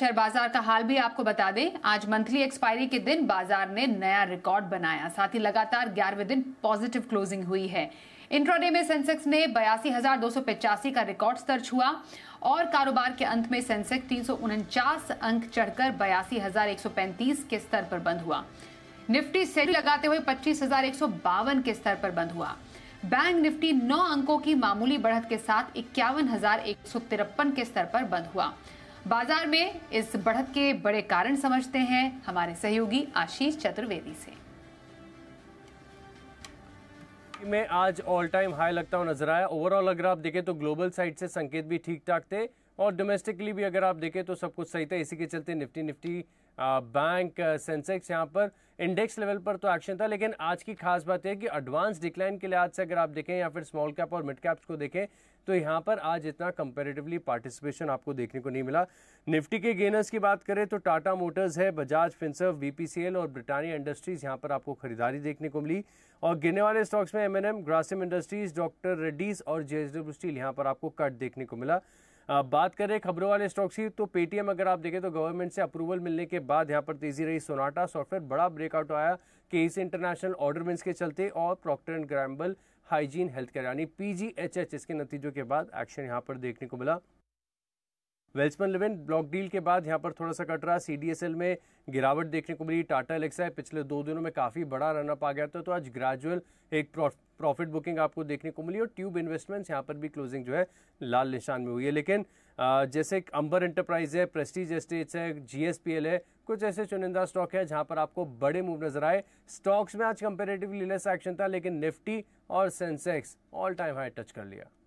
share बाजार का हाल भी आपको बता दें आज मंथली एक्सपायरी के दिन बाजार ने नया रिकॉर्ड बनाया साथ ही लगातार ग्यारहवें दिन पॉजिटिव क्लोजिंग हुई है इंट्राडे में सेंसेक्स में बयासी का रिकॉर्ड दर्ज हुआ और कारोबार के अंत में सेंसेक्स तीन अंक चढ़कर बयासी के स्तर पर बंद हुआ निफ्टी सेल लगाते हुए पच्चीस के स्तर पर बंद हुआ बैंक निफ्टी 9 अंकों की मामूली बढ़त के साथ इक्यावन के स्तर पर बंद हुआ बाजार में इस बढ़त के बड़े कारण समझते हैं हमारे सहयोगी आशीष चतुर्वेदी से में आज ऑल टाइम हाई लगता हुआ नजर आया ओवरऑल अगर आप देखें तो ग्लोबल साइड से संकेत भी ठीक ठाक थे और डोमेस्टिकली भी अगर आप देखें तो सब कुछ सही था इसी के चलते निफ्टी निफ्टी आ, बैंक सेंसेक्स यहाँ पर इंडेक्स लेवल पर तो एक्शन था लेकिन आज की खास बात यह कि एडवांस डिक्लाइन के लिहाज से अगर आप देखें या फिर स्मॉल कैप और मिड कैप्स को देखें तो यहाँ पर आज इतना कंपेरेटिवली पार्टिसिपेशन आपको देखने को नहीं मिला निफ्टी के गेनर्स की बात करें तो टाटा मोटर्स है बजाज फिंसर बीपीसीएल और ब्रिटानिया इंडस्ट्रीज यहाँ पर आपको खरीदारी देखने को मिली और गिरने वाले स्टॉक्स में एम ग्रासिम इंडस्ट्रीज डॉक्टर रेड्डीज और जेएसडब्ल्यू स्टील यहाँ पर आपको कट देखने को मिला बात करें खबरों वाले स्टॉक्स की तो पेटीएम अगर आप देखें तो गवर्नमेंट से अप्रूवल मिलने के बाद यहाँ पर तेजी रही सोनाटा सॉफ्टवेयर बड़ा ब्रेकआउट आया केस इंटरनेशनल ऑर्डर मिन्स के चलते और Procter and Gamble hygiene health care यानी पीजीएचएच इसके नतीजों के बाद एक्शन यहाँ पर देखने को मिला वेल्समन लेवन ब्लॉक डील के बाद यहाँ पर थोड़ा सा कट रहा सीडीएसएल में गिरावट देखने को मिली टाटा एलेक्सा है पिछले दो दिनों में काफ़ी बड़ा रनअप आ गया था तो आज ग्रेजुअल एक प्रॉफिट बुकिंग आपको देखने को मिली और ट्यूब इन्वेस्टमेंट्स यहाँ पर भी क्लोजिंग जो है लाल निशान में हुई है लेकिन जैसे अंबर एंटरप्राइज है प्रेस्टीज एस्टेट्स है जीएसपीएल है कुछ ऐसे चुनिंदा स्टॉक है जहां पर आपको बड़े मूव नजर आए स्टॉक्स में आज कंपेरेटिवली लेस एक्शन था लेकिन निफ्टी और Sensex all time high touch कर लिया